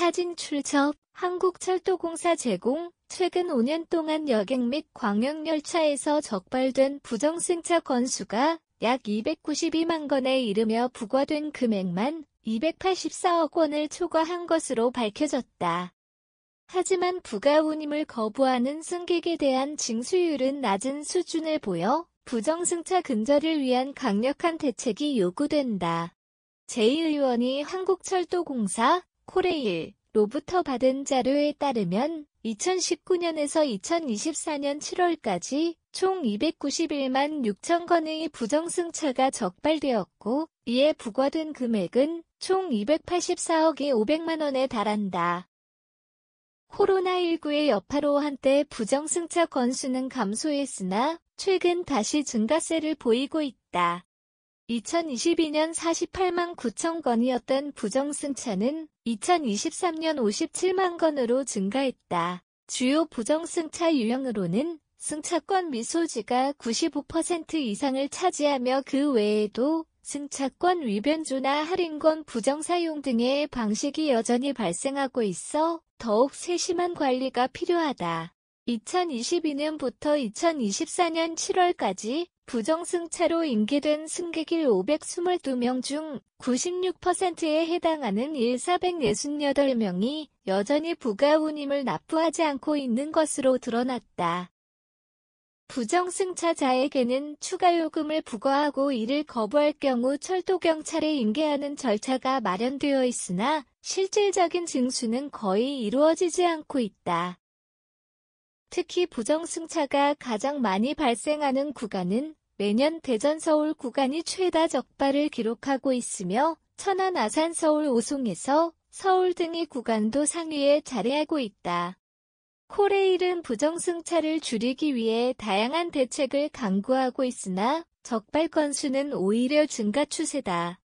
사진 출처, 한국철도공사 제공, 최근 5년 동안 여객 및 광역열차에서 적발된 부정승차 건수가 약 292만 건에 이르며 부과된 금액만 284억 원을 초과한 것으로 밝혀졌다. 하지만 부가 운임을 거부하는 승객에 대한 징수율은 낮은 수준을 보여 부정승차 근절을 위한 강력한 대책이 요구된다. 제 의원이 한국철도공사 코레일로부터 받은 자료에 따르면 2019년에서 2024년 7월까지 총 291만 6천 건의 부정승차가 적발되었고 이에 부과된 금액은 총 284억이 500만 원에 달한다. 코로나19의 여파로 한때 부정승차 건수는 감소했으나 최근 다시 증가세를 보이고 있다. 2022년 48만 9천 건이었던 부정승차는 2023년 57만 건으로 증가했다. 주요 부정승차 유형으로는 승차권 미소지가 95% 이상을 차지하며 그 외에도 승차권 위변조나 할인권 부정사용 등의 방식이 여전히 발생하고 있어 더욱 세심한 관리가 필요하다. 2022년부터 2024년 7월까지 부정승차로 인계된 승객일 522명 중 96%에 해당하는 1468명이 여전히 부가운임을 납부하지 않고 있는 것으로 드러났다. 부정승차자에게는 추가 요금을 부과하고 이를 거부할 경우 철도경찰에 인계하는 절차가 마련되어 있으나 실질적인 징수는 거의 이루어지지 않고 있다. 특히 부정승차가 가장 많이 발생하는 구간은 매년 대전 서울 구간이 최다 적발을 기록하고 있으며 천안 아산 서울 오송에서 서울 등의 구간도 상위에 자리하고 있다. 코레일은 부정승차를 줄이기 위해 다양한 대책을 강구하고 있으나 적발 건수는 오히려 증가 추세다.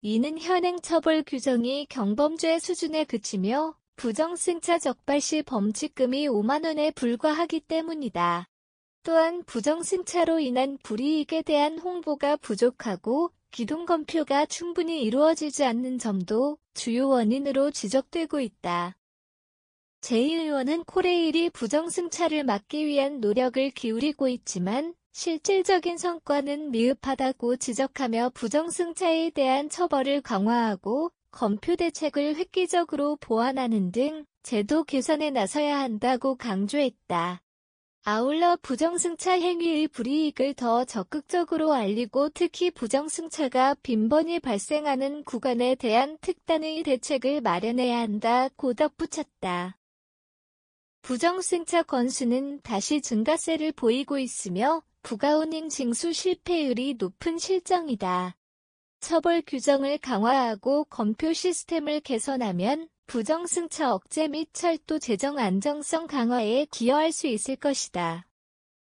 이는 현행 처벌 규정이 경범죄 수준에 그치며 부정승차 적발 시 범칙금이 5만원에 불과하기 때문이다. 또한 부정승차로 인한 불이익에 대한 홍보가 부족하고 기동검표가 충분히 이루어지지 않는 점도 주요 원인으로 지적되고 있다. 제의원은 코레일이 부정승차를 막기 위한 노력을 기울이고 있지만 실질적인 성과는 미흡하다고 지적하며 부정승차에 대한 처벌을 강화하고 검표 대책을 획기적으로 보완하는 등 제도 개선에 나서야 한다고 강조했다. 아울러 부정승차 행위의 불이익을 더 적극적으로 알리고 특히 부정승차가 빈번히 발생하는 구간에 대한 특단의 대책을 마련해야 한다고 덧붙였다. 부정승차 건수는 다시 증가세를 보이고 있으며 부가운행 징수 실패율이 높은 실정이다. 처벌 규정을 강화하고 검표 시스템을 개선하면 부정승차 억제 및 철도 재정 안정성 강화에 기여할 수 있을 것이다.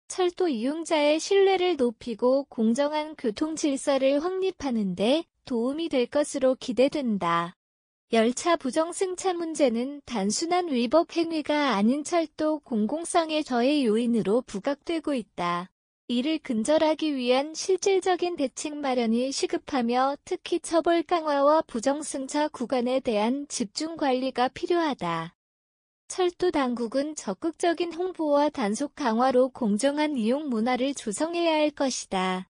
철도 이용자의 신뢰를 높이고 공정한 교통 질서를 확립하는 데 도움이 될 것으로 기대된다. 열차 부정 승차 문제는 단순한 위법 행위가 아닌 철도 공공성의 저해 요인으로 부각되고 있다. 이를 근절하기 위한 실질적인 대책 마련이 시급하며 특히 처벌 강화와 부정승차 구간에 대한 집중 관리가 필요하다. 철도 당국은 적극적인 홍보와 단속 강화로 공정한 이용 문화를 조성해야 할 것이다.